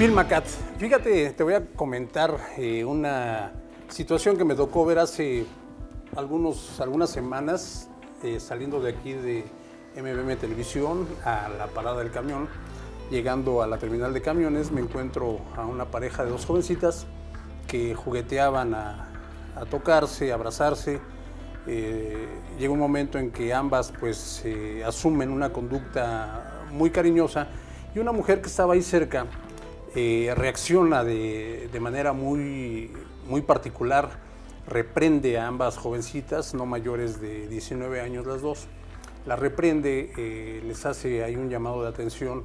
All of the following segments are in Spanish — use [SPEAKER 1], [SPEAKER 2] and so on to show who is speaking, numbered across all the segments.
[SPEAKER 1] Vilma Cat, fíjate, te voy a comentar eh, una situación que me tocó ver hace algunos, algunas semanas eh, saliendo de aquí de MBM Televisión a la parada del camión. Llegando a la terminal de camiones me encuentro a una pareja de dos jovencitas que jugueteaban a, tocarse, a abrazarse. Eh, llega un momento en que ambas pues asumen una conducta muy cariñosa y una mujer que estaba ahí cerca eh, reacciona de, manera muy, muy particular, reprende a ambas jovencitas, no mayores de 19 años las dos, la reprende, eh, les hace ahí un llamado de atención.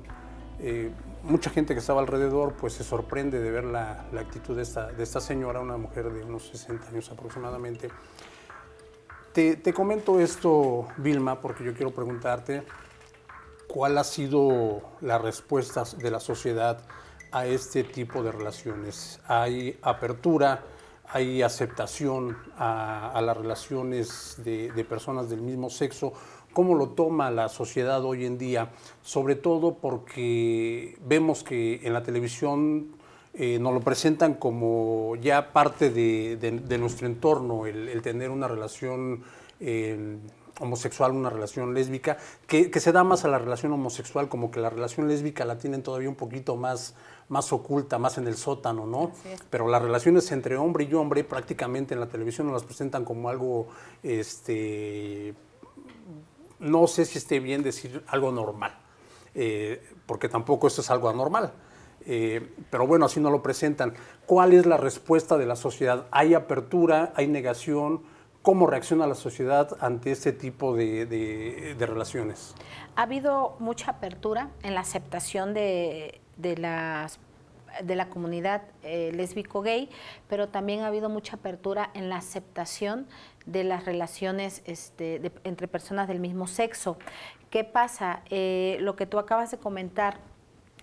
[SPEAKER 1] Eh, mucha gente que estaba alrededor pues se sorprende de ver la, actitud de esta, señora, una mujer de unos 60 años aproximadamente. Te, te comento esto, Vilma, porque yo quiero preguntarte cuál ha sido la respuesta de la sociedad a este tipo de relaciones. Hay apertura, hay aceptación a, las relaciones de, personas del mismo sexo, cómo lo toma la sociedad hoy en día, sobre todo porque vemos que en la televisión eh, nos lo presentan como ya parte de, nuestro entorno, el, tener una relación... Eh, homosexual, una relación lésbica, que, se da más a la relación homosexual, como que la relación lésbica la tienen todavía un poquito más, más oculta, más en el sótano, ¿no? Pero las relaciones entre hombre y hombre prácticamente en la televisión no las presentan como algo, este, no sé si esté bien decir algo normal, eh, porque tampoco esto es algo anormal. Eh, pero bueno, así no lo presentan. ¿Cuál es la respuesta de la sociedad? ¿Hay apertura? ¿Hay negación? ¿Cómo reacciona la sociedad ante este tipo de, relaciones?
[SPEAKER 2] Ha habido mucha apertura en la aceptación de, de la comunidad eh, lésbico-gay, pero también ha habido mucha apertura en la aceptación de las relaciones este, entre personas del mismo sexo. ¿Qué pasa? Eh, lo que tú acabas de comentar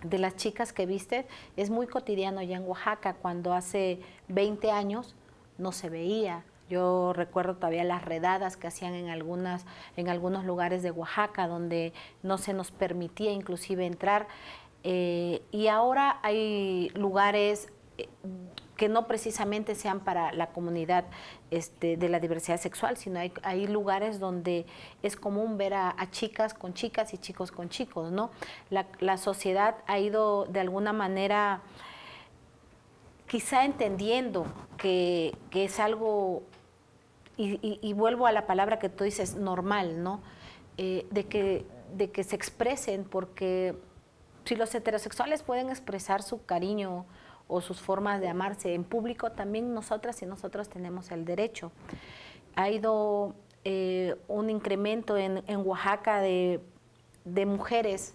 [SPEAKER 2] de las chicas que viste es muy cotidiano ya en Oaxaca, cuando hace 20 años no se veía, yo recuerdo todavía las redadas que hacían en, algunas, en algunos lugares de Oaxaca, donde no se nos permitía inclusive entrar. Eh, y ahora hay lugares eh, que no precisamente sean para la comunidad este, de la diversidad sexual, sino hay, hay lugares donde es común ver a, chicas con chicas y chicos con chicos, ¿no? La, la sociedad ha ido de alguna manera quizá entendiendo que, que es algo y, vuelvo a la palabra que tú dices, normal, ¿no? Eh, de, que, de que se expresen, porque si los heterosexuales pueden expresar su cariño o sus formas de amarse en público, también nosotras y nosotros tenemos el derecho. Ha ido eh, un incremento en, Oaxaca de, mujeres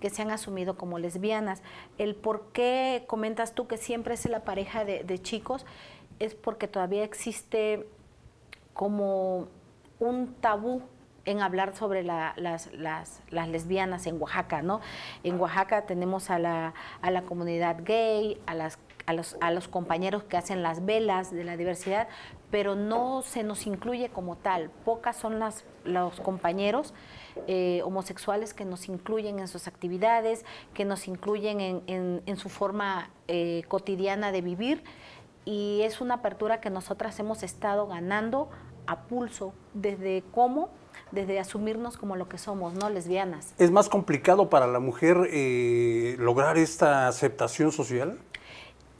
[SPEAKER 2] que se han asumido como lesbianas. El por qué comentas tú que siempre es la pareja de chicos es porque todavía existe como un tabú en hablar sobre las, las, lesbianas en Oaxaca, ¿no? En Oaxaca tenemos a la, a la comunidad gay, a, las, a, los, a los compañeros que hacen las velas de la diversidad, pero no se nos incluye como tal. Pocas son los compañeros eh, homosexuales que nos incluyen en sus actividades, que nos incluyen en, su forma eh, cotidiana de vivir y es una apertura que nosotras hemos estado ganando a pulso desde cómo desde asumirnos como lo que somos, ¿no? Lesbianas.
[SPEAKER 1] ¿Es más complicado para la mujer eh, lograr esta aceptación social?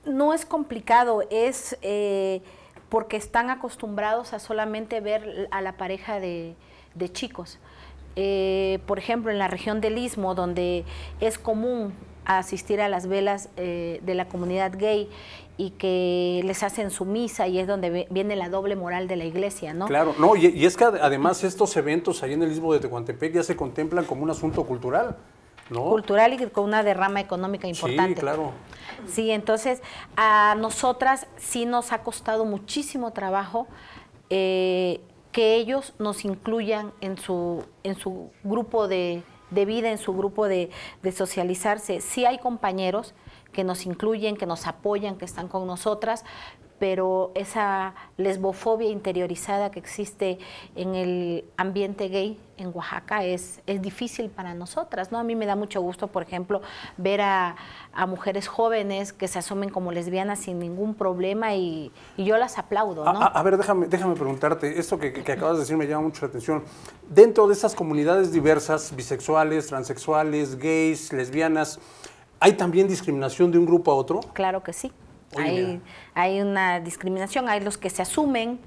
[SPEAKER 2] No es complicado, es eh, porque están acostumbrados a solamente ver a la pareja de, chicos. Eh, por ejemplo, en la región del Istmo, donde es común asistir a las velas de la comunidad gay y que les hacen su misa y es donde viene la doble moral de la iglesia, ¿no? Claro,
[SPEAKER 1] no, y, es que además estos eventos ahí en el Istmo de Tehuantepec ya se contemplan como un asunto cultural. ¿No?
[SPEAKER 2] cultural y con una derrama económica importante. Sí, claro. Sí, entonces a nosotras sí nos ha costado muchísimo trabajo eh, que ellos nos incluyan en su, en su grupo de, de vida, en su grupo de, de socializarse. Sí hay compañeros que nos incluyen, que nos apoyan, que están con nosotras, pero esa lesbofobia interiorizada que existe en el ambiente gay en Oaxaca es, es difícil para nosotras, ¿no? A mí me da mucho gusto, por ejemplo, ver a, mujeres jóvenes que se asomen como lesbianas sin ningún problema y, yo las aplaudo, ¿no? A,
[SPEAKER 1] ver, déjame, déjame preguntarte, esto que, que acabas de decir me llama mucho la atención. Dentro de esas comunidades diversas, bisexuales, transexuales, gays, lesbianas, ¿Hay también discriminación de un grupo a otro? Claro que sí. hay,
[SPEAKER 2] hay, una discriminación, hay los que se asumen,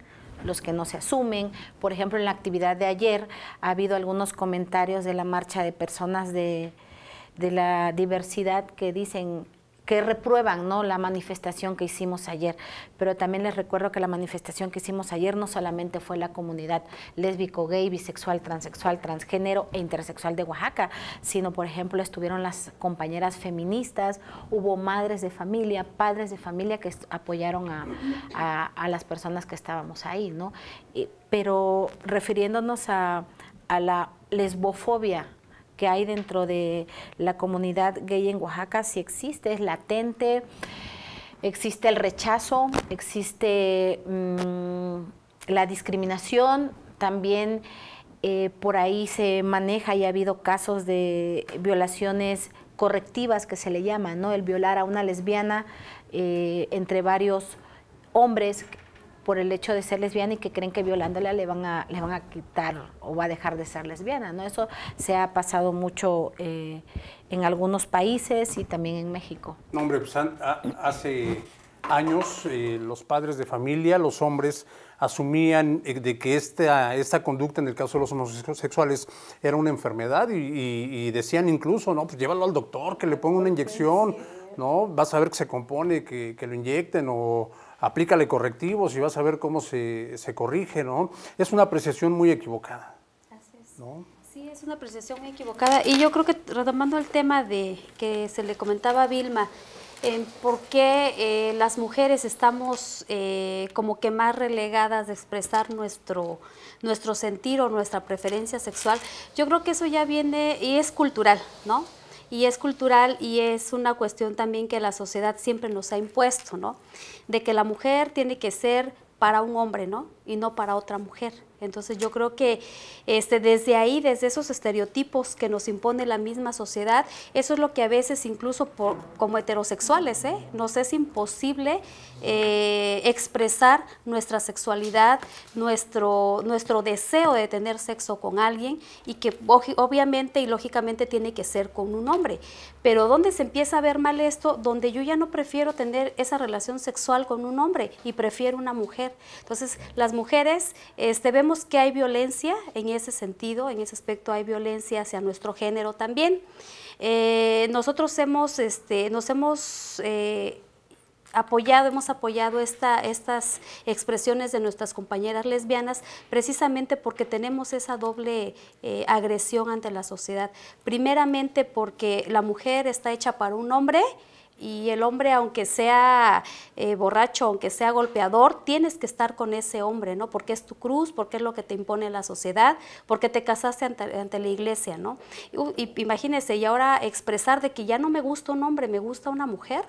[SPEAKER 2] los que no se asumen. Por ejemplo, en la actividad de ayer ha habido algunos comentarios de la marcha de personas de, de la diversidad que dicen, que reprueban ¿no? la manifestación que hicimos ayer. Pero también les recuerdo que la manifestación que hicimos ayer no solamente fue la comunidad lésbico, gay, bisexual, transexual, transgénero e intersexual de Oaxaca, sino, por ejemplo, estuvieron las compañeras feministas, hubo madres de familia, padres de familia que apoyaron a, las personas que estábamos ahí. ¿no? pero refiriéndonos a, a la lesbofobia, que hay dentro de la comunidad gay en Oaxaca Si existe, es latente, existe el rechazo, existe mm, la discriminación, también eh, por ahí se maneja y ha habido casos de violaciones correctivas que se le llama, ¿no? El violar a una lesbiana eh, entre varios hombres por el hecho de ser lesbiana y que creen que violándola le van a, le van a quitar o va a dejar de ser lesbiana. ¿no? Eso se ha pasado mucho eh, en algunos países y también en México.
[SPEAKER 1] No, hombre, pues hace años eh, los padres de familia, los hombres, asumían eh, de que esta, esta conducta en el caso de los homosexuales era una enfermedad y, decían incluso, no, pues llévalo al doctor, que le ponga una pues, inyección, ¿no? Vas a ver que se compone, que, que lo inyecten o aplícale correctivos y vas a ver cómo se, corrige, ¿no? Es una apreciación muy equivocada. Así es.
[SPEAKER 3] Sí, es una apreciación muy equivocada. Y yo creo que retomando el tema de que se le comentaba a Vilma, en por qué eh, las mujeres estamos eh, como que más relegadas de expresar nuestro, nuestro sentir o nuestra preferencia sexual. Yo creo que eso ya viene y es cultural, ¿no? y es cultural y es una cuestión también que la sociedad siempre nos ha impuesto, ¿no? De que la mujer tiene que ser para un hombre, ¿no? Y no para otra mujer. Entonces yo creo que este, desde ahí, desde esos estereotipos que nos impone la misma sociedad, eso es lo que a veces incluso como heterosexuales ¿eh? nos es imposible eh, expresar nuestra sexualidad, nuestro, nuestro deseo de tener sexo con alguien y que obviamente y lógicamente tiene que ser con un hombre. Pero ¿dónde se empieza a ver mal esto? Donde yo ya no prefiero tener esa relación sexual con un hombre y prefiero una mujer. Entonces las mujeres este, vemos que hay violencia en ese sentido, en ese aspecto hay violencia hacia nuestro género también. Eh, nosotros hemos, este, nos hemos eh, apoyado, hemos apoyado esta, estas expresiones de nuestras compañeras lesbianas precisamente porque tenemos esa doble eh, agresión ante la sociedad. Primeramente porque la mujer está hecha para un hombre y el hombre, aunque sea eh, borracho, aunque sea golpeador, tienes que estar con ese hombre, ¿no? Porque es tu cruz, porque es lo que te impone la sociedad, porque te casaste ante, la iglesia, ¿no? Y, imagínese, y ahora expresar de que ya no me gusta un hombre, me gusta una mujer,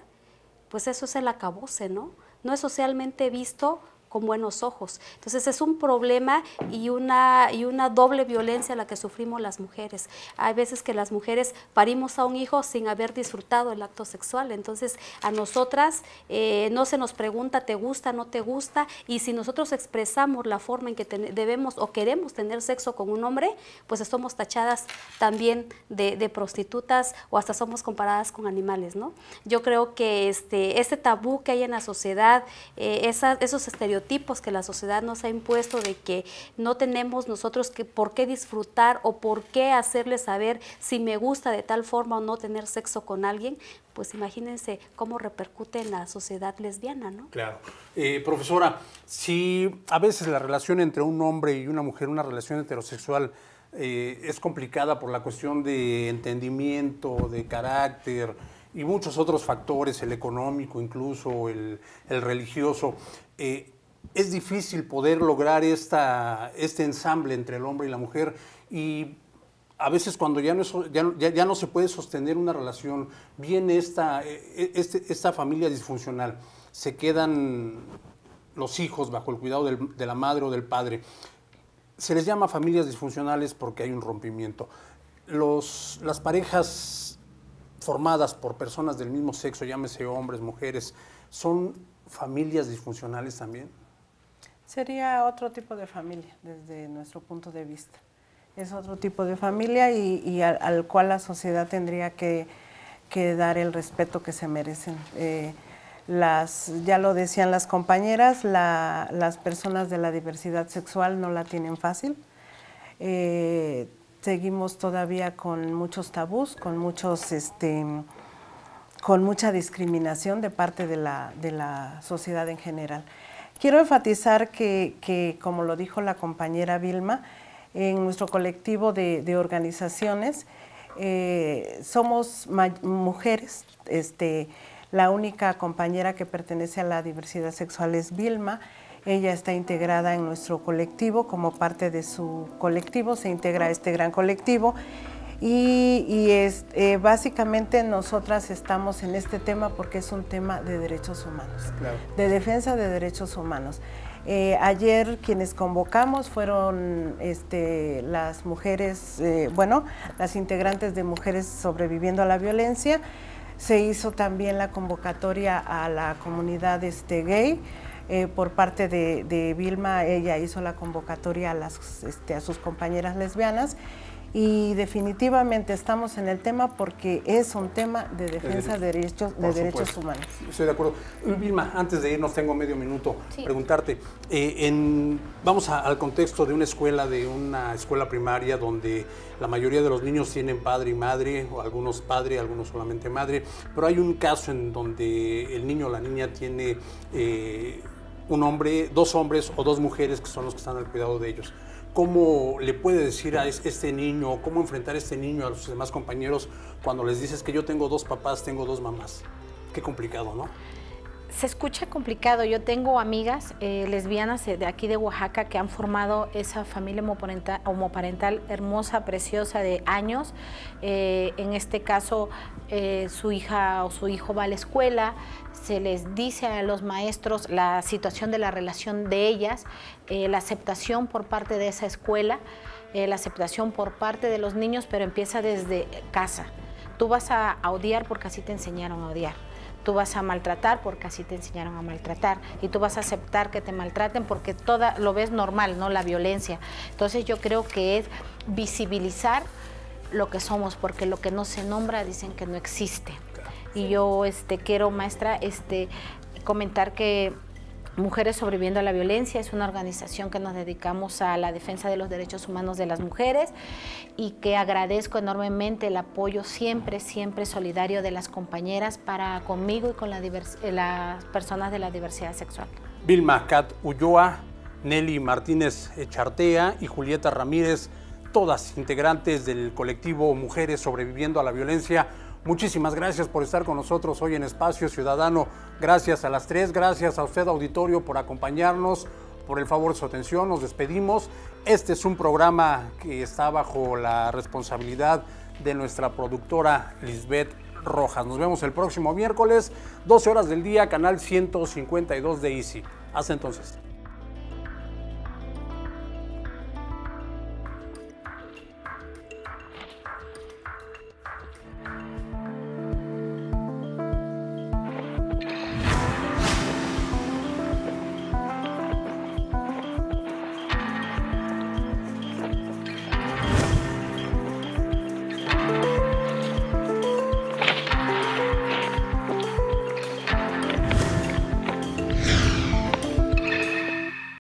[SPEAKER 3] pues eso es el acabose, ¿no? No es socialmente visto con buenos ojos. Entonces es un problema y una, y una doble violencia la que sufrimos las mujeres. Hay veces que las mujeres parimos a un hijo sin haber disfrutado el acto sexual. Entonces a nosotras eh, no se nos pregunta, ¿te gusta, no te gusta? Y si nosotros expresamos la forma en que debemos o queremos tener sexo con un hombre, pues somos tachadas también de, prostitutas o hasta somos comparadas con animales, ¿no? Yo creo que este, este tabú que hay en la sociedad, eh, esos estereotipos, tipos que la sociedad nos ha impuesto de que no tenemos nosotros que, por qué disfrutar o por qué hacerle saber si me gusta de tal forma o no tener sexo con alguien, pues imagínense cómo repercute en la sociedad lesbiana, ¿no?
[SPEAKER 1] Claro. Eh, profesora, si a veces la relación entre un hombre y una mujer, una relación heterosexual, eh, es complicada por la cuestión de entendimiento, de carácter y muchos otros factores, el económico incluso, el, religioso. Eh, es difícil poder lograr esta, este ensamble entre el hombre y la mujer y a veces cuando ya no, ya, no se puede sostener una relación, viene esta, e, e, este, esta familia disfuncional, se quedan los hijos bajo el cuidado de la madre o del padre. Se les llama familias disfuncionales porque hay un rompimiento. las parejas formadas por personas del mismo sexo, llámese hombres, mujeres, son familias disfuncionales también.
[SPEAKER 4] Sería otro tipo de familia desde nuestro punto de vista. Es otro tipo de familia y, al, cual la sociedad tendría que, dar el respeto que se merecen. Eh, ya lo decían las compañeras, las personas de la diversidad sexual no la tienen fácil. Eh, seguimos todavía con muchos tabús, con muchos este, con mucha discriminación de parte de la sociedad en general. Quiero enfatizar que, como lo dijo la compañera Vilma, en nuestro colectivo de, organizaciones eh, somos mujeres. Este, la única compañera que pertenece a la diversidad sexual es Vilma. Ella está integrada en nuestro colectivo, como parte de su colectivo se integra a este gran colectivo y, es, eh, básicamente nosotras estamos en este tema porque es un tema de derechos humanos, de defensa de derechos humanos. Eh, ayer quienes convocamos fueron este, las mujeres, eh, bueno, las integrantes de Mujeres Sobreviviendo a la Violencia. Se hizo también la convocatoria a la comunidad este, gay. por parte de, Vilma, ella hizo la convocatoria a, este, a sus compañeras lesbianas y definitivamente estamos en el tema porque es un tema de defensa de derechos, de derechos humanos.
[SPEAKER 1] Estoy de acuerdo. Vilma, antes de irnos tengo medio minuto preguntarte. Eh, en, vamos al contexto de una escuela, de una escuela primaria donde la mayoría de los niños tienen padre y madre, o algunos padre, algunos solamente madre, pero hay un caso en donde el niño o la niña tiene... Eh, un hombre, dos hombres o dos mujeres que son los que están al cuidado de ellos. ¿Cómo le puede decir a este niño, cómo enfrentar a este niño a los demás compañeros cuando les dices que yo tengo dos papás, tengo dos mamás? Qué complicado, ¿no? se
[SPEAKER 2] escucha complicado. Yo tengo amigas eh, lesbianas eh, de aquí de Oaxaca que han formado esa familia homoparental, hermosa, preciosa de años. Eh, en este caso, su hija o su hijo va a la escuela, se les dice a los maestros la situación de la relación de ellas, la aceptación por parte de esa escuela, la aceptación por parte de los niños, pero empieza desde casa. Tú vas a odiar porque así te enseñaron a odiar tú vas a maltratar porque así te enseñaron a maltratar y tú vas a aceptar que te maltraten porque toda lo ves normal, ¿no? La violencia. Entonces yo creo que es visibilizar lo que somos porque lo que no se nombra dicen que no existe. Y yo este quiero maestra este comentar que Mujeres Sobreviviendo a la Violencia es una organización que nos dedicamos a la defensa de los derechos humanos de las mujeres y que agradezco enormemente el apoyo siempre, siempre solidario de las compañeras para conmigo y con eh, las personas de la diversidad sexual.
[SPEAKER 1] Vilma Cat Ulloa, Nelly Martínez Echartea y Julieta Ramírez, todas integrantes del colectivo Mujeres Sobreviviendo a la Violencia, Muchísimas gracias por estar con nosotros hoy en Espacio Ciudadano. Gracias a las tres, gracias a usted auditorio por acompañarnos, por el favor de su atención. Nos despedimos. Este es un programa que está bajo la responsabilidad de nuestra productora Lisbeth Rojas. Nos vemos el próximo miércoles, 12 horas del día, canal 152 de Easy. Hasta entonces.